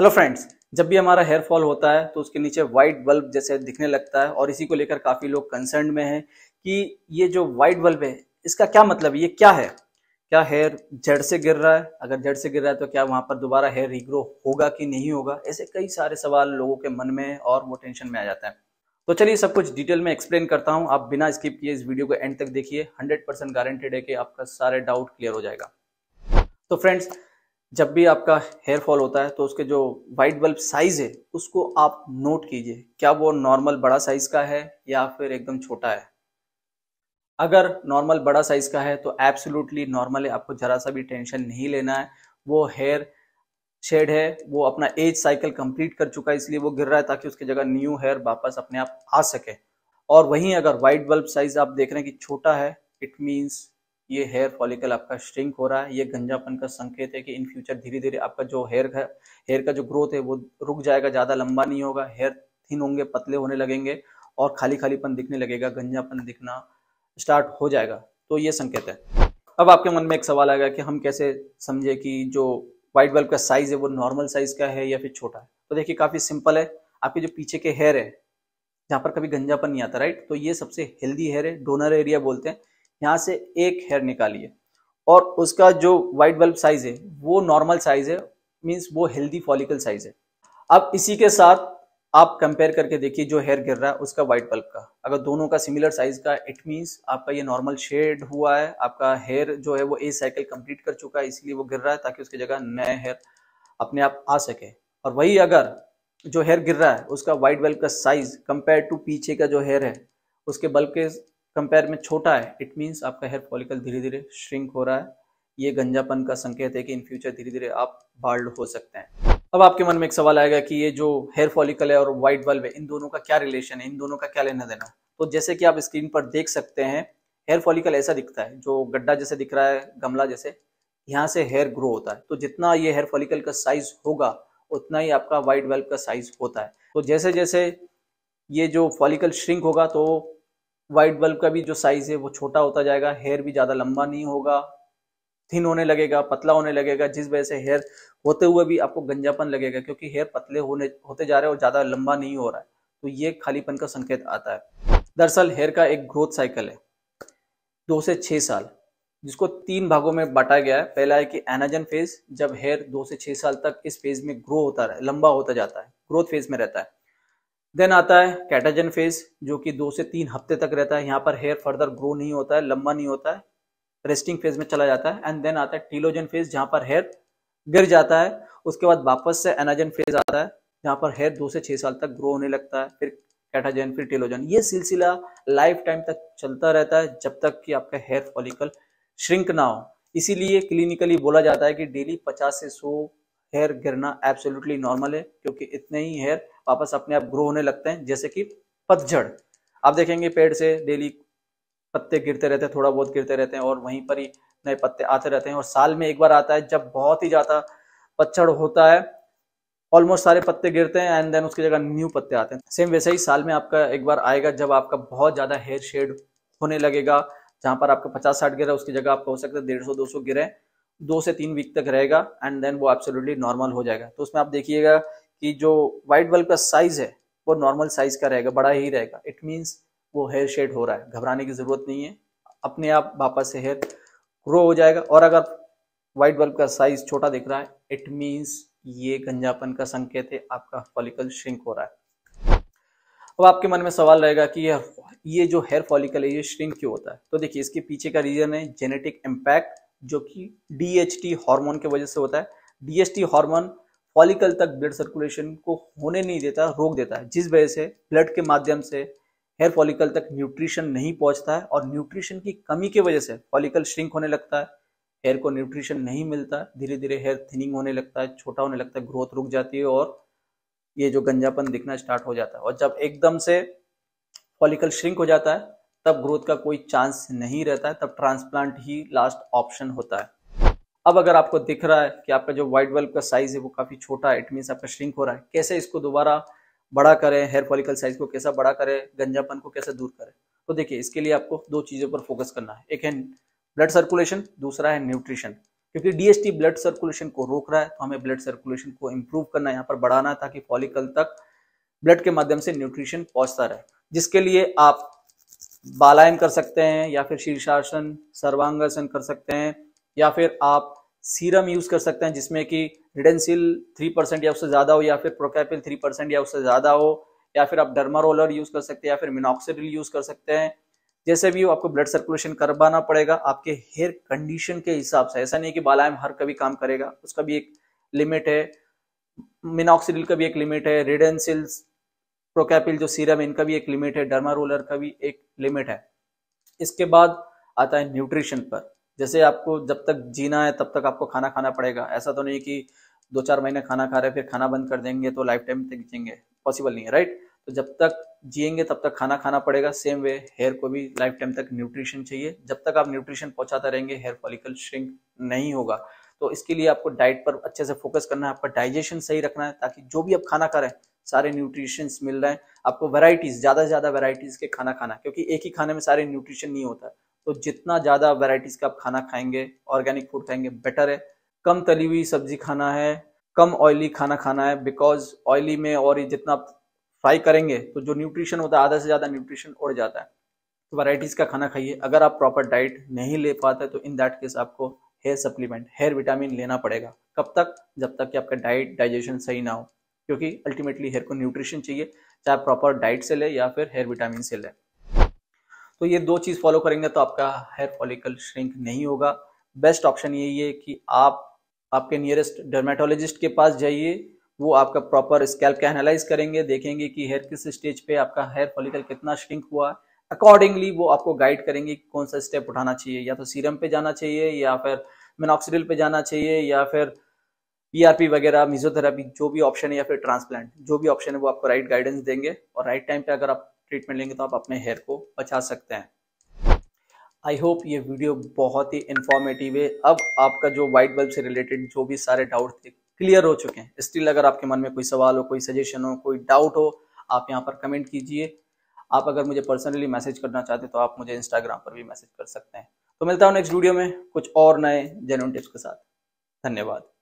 hello friends जब भी हमारा हेयर फॉल होता है तो उसके नीचे वाइट बल्ब जैसे दिखने लगता है और इसी को लेकर काफ़ी लोग कंसर्न में हैं कि ये जो वाइट बल्ब है इसका क्या मतलब ये क्या है क्या हेयर जड़ से गिर रहा है अगर जड़ से गिर रहा है तो क्या वहां पर दोबारा हेयर रिग्रो होगा कि नहीं होगा ऐसे कई सारे सवाल लोगों के मन में और वो टेंशन में आ जाता है तो चलिए सब कुछ डिटेल में एक्सप्लेन करता हूँ आप बिना स्किप किए इस वीडियो को एंड तक देखिए हंड्रेड परसेंट गारंटेड है कि आपका सारे डाउट क्लियर हो जाएगा तो फ्रेंड्स जब भी आपका हेयर फॉल होता है तो उसके जो वाइट बल्ब साइज है उसको आप नोट कीजिए क्या वो नॉर्मल बड़ा साइज का है या फिर एकदम छोटा है अगर नॉर्मल बड़ा साइज का है तो एब्सोल्युटली नॉर्मल है आपको जरा सा भी टेंशन नहीं लेना है वो हेयर शेड है वो अपना एज साइकिल कंप्लीट कर चुका है इसलिए वो गिर रहा है ताकि उसकी जगह न्यू हेयर वापस अपने आप आ सके और वहीं अगर वाइट बल्ब साइज आप देख रहे हैं कि छोटा है इट मीन्स ये हेयर फॉलिकल आपका श्रिंक हो रहा है ये गंजापन का संकेत है कि इन फ्यूचर धीरे धीरे आपका जो हेयर का हेयर का जो ग्रोथ है वो रुक जाएगा ज़्यादा लंबा नहीं होगा हेयर थिन होंगे पतले होने लगेंगे और खाली खालीपन दिखने लगेगा गंजापन दिखना स्टार्ट हो जाएगा तो ये संकेत है अब आपके मन में एक सवाल आएगा कि हम कैसे समझे कि जो व्हाइट बल्ब का साइज है वो नॉर्मल साइज का है या फिर छोटा है तो देखिए काफ़ी सिंपल है आपके जो पीछे के हेयर है जहाँ पर कभी गंजापन नहीं आता राइट तो ये सबसे हेल्दी हेयर है डोनर एरिया बोलते हैं यहाँ से एक हेयर निकालिए और उसका जो वाइट बल्ब साइज है वो नॉर्मल साइज है मीन्स वो हेल्दी फॉलिकल साइज है अब इसी के साथ आप कंपेयर करके देखिए जो हेयर गिर रहा है उसका वाइट बल्ब का अगर दोनों का सिमिलर साइज का इट मीन्स आपका ये नॉर्मल शेड हुआ है आपका हेयर जो है वो ए साइकिल कंप्लीट कर चुका है इसलिए वो गिर रहा है ताकि उसकी जगह नए हेयर अपने आप आ सके और वही अगर जो हेयर गिर रहा है उसका वाइट बल्ब का साइज कंपेयर टू पीछे का जो हेयर है उसके बल्ब के कंपेयर में छोटा है इट मीन्स आपका हेयर फॉलिकल धीरे धीरे श्रिंक हो रहा है ये गंजापन का संकेत है कि इन फ्यूचर धीरे धीरे आप बाल्ड हो सकते हैं अब आपके मन में एक सवाल आएगा कि ये जो हेयर फॉलिकल है और व्हाइट बल्ब है इन दोनों का क्या रिलेशन है इन दोनों का क्या लेना देना तो जैसे कि आप स्क्रीन पर देख सकते हैं हेयर फॉलिकल ऐसा दिखता है जो गड्ढा जैसे दिख रहा है गमला जैसे यहाँ से हेयर ग्रो होता है तो जितना ये हेयर फॉलिकल का साइज होगा उतना ही आपका व्हाइट बल्ब का साइज होता है तो जैसे जैसे ये जो फॉलिकल श्रिंक होगा तो वाइट बल्ब का भी जो साइज़ है वो छोटा होता जाएगा हेयर भी ज़्यादा लंबा नहीं होगा थिन होने लगेगा पतला होने लगेगा जिस वजह से हेयर होते हुए भी आपको गंजापन लगेगा क्योंकि हेयर पतले होने होते जा रहे हैं और ज़्यादा लंबा नहीं हो रहा है तो ये खालीपन का संकेत आता है दरअसल हेयर का एक ग्रोथ साइकिल है दो से छह साल जिसको तीन भागों में बांटा गया है पहला है कि एनाजन फेज जब हेयर दो से छह साल तक इस फेज में ग्रो होता है लंबा होता जाता है ग्रोथ फेज में रहता है देन आता है कैटाजन फेज जो कि दो से तीन हफ्ते तक रहता है यहाँ पर हेयर फर्दर ग्रो नहीं होता है लंबा नहीं होता है रेस्टिंग फेज में चला जाता है एंड देन आता है टीलोजन फेज जहाँ पर हेयर गिर जाता है उसके बाद वापस से एनाजन फेज आता है जहाँ पर हेयर दो से छः साल तक ग्रो होने लगता है फिर कैटाजन फिर टीलोजन ये सिलसिला लाइफ टाइम तक चलता रहता है जब तक कि आपका हेयर फॉलिकल श्रिंक ना हो इसीलिए क्लिनिकली बोला जाता है कि डेली पचास से सौ हेयर गिरना एब्सोल्युटली नॉर्मल है क्योंकि इतने ही हेयर वापस अपने आप ग्रो होने लगते हैं जैसे कि पतझड़ आप देखेंगे पेड़ से डेली पत्ते गिरते रहते हैं थोड़ा बहुत गिरते रहते हैं और वहीं पर ही नए पत्ते आते रहते हैं और साल में एक बार आता है जब बहुत ही ज़्यादा पतझड़ होता है ऑलमोस्ट सारे पत्ते गिरते हैं एंड देन उसकी जगह न्यू पत्ते आते हैं सेम वैसे ही साल में आपका एक बार आएगा जब आपका बहुत ज़्यादा हेयर शेड होने लगेगा जहां पर आपका पचास साठ गिरा उसकी जगह आपका हो सकता है डेढ़ सौ दो सौ गिरे दो से तीन वीक तक रहेगा एंड देन वो एब्सोल्युटली नॉर्मल हो जाएगा तो उसमें आप देखिएगा कि जो वाइट बल्ब का साइज है वो नॉर्मल साइज का रहेगा बड़ा ही रहेगा इट मीन्स वो हेयर शेड हो रहा है घबराने की ज़रूरत नहीं है अपने आप वापस से हेयर ग्रो हो जाएगा और अगर वाइट बल्ब का साइज छोटा दिख रहा है इट मीन्स ये गंजापन का संकेत है आपका फॉलिकल श्रिंक हो रहा है अब आपके मन में सवाल रहेगा कि ये जो हेयर फॉलिकल है ये श्रिंक क्यों होता है तो देखिए इसके पीछे का रीजन है जेनेटिक इम्पैक्ट जो कि डीएचटी हॉर्मोन की वजह से होता है डीएचटी हॉर्मोन फॉलिकल तक ब्लड सर्कुलेशन को होने नहीं देता रोक देता है जिस वजह से ब्लड के माध्यम से हेयर फॉलिकल तक न्यूट्रिशन नहीं पहुंचता है और न्यूट्रिशन की कमी की वजह से फॉलिकल श्रिंक होने लगता है हेयर को न्यूट्रिशन नहीं मिलता धीरे धीरे हेयर थिनिंग होने लगता है छोटा होने लगता है ग्रोथ रुक जाती है और ये जो गंजापन दिखना स्टार्ट हो जाता है और जब एकदम से फॉलिकल श्रिंक हो जाता है तब ग्रोथ का कोई चांस नहीं रहता है तब ट्रांसप्लांट ही लास्ट ऑप्शन होता है अब अगर आपको दिख रहा है कि आपका जो वाइट बल्ब का साइज है वो काफी छोटा है इट मीन्स आपका श्रिंक हो रहा है कैसे इसको दोबारा बड़ा करें हेयर फॉलिकल साइज को कैसा बड़ा करें गंजापन को कैसे दूर करें तो देखिए इसके लिए आपको दो चीजों पर फोकस करना है एक है ब्लड सर्कुलेशन दूसरा है न्यूट्रिशन क्योंकि डीएसटी ब्लड सर्कुलेशन को रोक रहा है तो हमें ब्लड सर्कुलेशन को इम्प्रूव करना है यहाँ पर बढ़ाना है ताकि फॉलिकल तक ब्लड के माध्यम से न्यूट्रिशन पहुंचता रहे जिसके लिए आप बालायन कर सकते हैं या फिर शीर्षासन सर्वांगासन कर सकते हैं या फिर आप सीरम यूज कर सकते हैं जिसमें कि रिडेंसिल थ्री परसेंट या उससे ज्यादा हो या फिर प्रोकैपिल थ्री परसेंट या उससे ज्यादा हो या फिर आप डर्मारोलर यूज कर सकते हैं या फिर मिनॉक्सिडिल यूज कर सकते हैं जैसे भी हो आपको ब्लड सर्कुलेशन करवाना पड़ेगा आपके हेयर कंडीशन के हिसाब से ऐसा नहीं कि बालायम हर कभी काम करेगा उसका भी एक लिमिट है मिनॉक्सिडिल का भी एक लिमिट है रिडेंसिल्स प्रोकैपिल जो सीरम इनका भी एक लिमिट है डर्मा रोलर का भी एक लिमिट है इसके बाद आता है न्यूट्रिशन पर जैसे आपको जब तक जीना है तब तक आपको खाना खाना पड़ेगा ऐसा तो नहीं कि दो चार महीने खाना खा रहे फिर खाना बंद कर देंगे तो लाइफ टाइम तक जीएंगे पॉसिबल नहीं है राइट तो जब तक जिएंगे तब तक खाना खाना पड़ेगा सेम वे हेयर को भी लाइफ टाइम तक न्यूट्रिशन चाहिए जब तक आप न्यूट्रिशन पहुंचाते रहेंगे हेयर फॉलिकल श्रिंक नहीं होगा तो इसके लिए आपको डाइट पर अच्छे से फोकस करना है आपका डाइजेशन सही रखना है ताकि जो भी आप खाना खा रहे हैं सारे न्यूट्रिशन मिल रहे हैं आपको वेराइटीज ज्यादा से ज्यादा वेराइटीज के खाना खाना क्योंकि एक ही खाने में सारे न्यूट्रिशन नहीं होता तो जितना ज़्यादा वेराइटीज़ का आप खाना खाएंगे ऑर्गेनिक फूड खाएंगे बेटर है कम तली हुई सब्जी खाना है कम ऑयली खाना खाना है बिकॉज ऑयली में और ये जितना आप फ्राई करेंगे तो जो न्यूट्रिशन होता है आधा से ज़्यादा न्यूट्रिशन उड़ जाता है तो वैराइटीज़ का खाना खाइए अगर आप प्रॉपर डाइट नहीं ले पाते तो इन दैट केस आपको हेयर सप्लीमेंट हेयर विटामिन लेना पड़ेगा कब तक जब तक कि आपका डाइट डाइजेशन सही ना हो क्योंकि अल्टीमेटली हेयर को न्यूट्रिशन चाहिए चाहे प्रॉपर डाइट से ले या फिर हेयर विटामिन से लें तो ये दो चीज़ फॉलो करेंगे तो आपका हेयर फॉलिकल श्रिंक नहीं होगा बेस्ट ऑप्शन यही है कि आप आपके नियरेस्ट डर्मेटोलॉजिस्ट के पास जाइए वो आपका प्रॉपर स्कैल्प का एनालाइज करेंगे देखेंगे कि हेयर किस स्टेज पे आपका हेयर फॉलिकल कितना श्रिंक हुआ है अकॉर्डिंगली वो आपको गाइड करेंगे कि कौन सा स्टेप उठाना चाहिए या तो सीरम पे जाना चाहिए या फिर मिनॉक्सिडिल पे जाना चाहिए या फिर पीआरपी वगैरह मिजोथेरापी जो भी ऑप्शन है या फिर ट्रांसप्लांट जो भी ऑप्शन है वो आपको राइट गाइडेंस देंगे और राइट टाइम पे अगर आप ट्रीटमेंट लेंगे तो आप अपने हेयर को बचा सकते हैं आई होप ये वीडियो बहुत ही इन्फॉर्मेटिव है अब आपका जो वाइट बल्ब से रिलेटेड जो भी सारे डाउट थे क्लियर हो चुके हैं स्टिल अगर आपके मन में कोई सवाल हो कोई सजेशन हो कोई डाउट हो आप यहाँ पर कमेंट कीजिए आप अगर मुझे पर्सनली मैसेज करना चाहते तो आप मुझे इंस्टाग्राम पर भी मैसेज कर सकते हैं तो मिलता हूँ नेक्स्ट वीडियो में कुछ और नए जेन्यून टिप्स के साथ धन्यवाद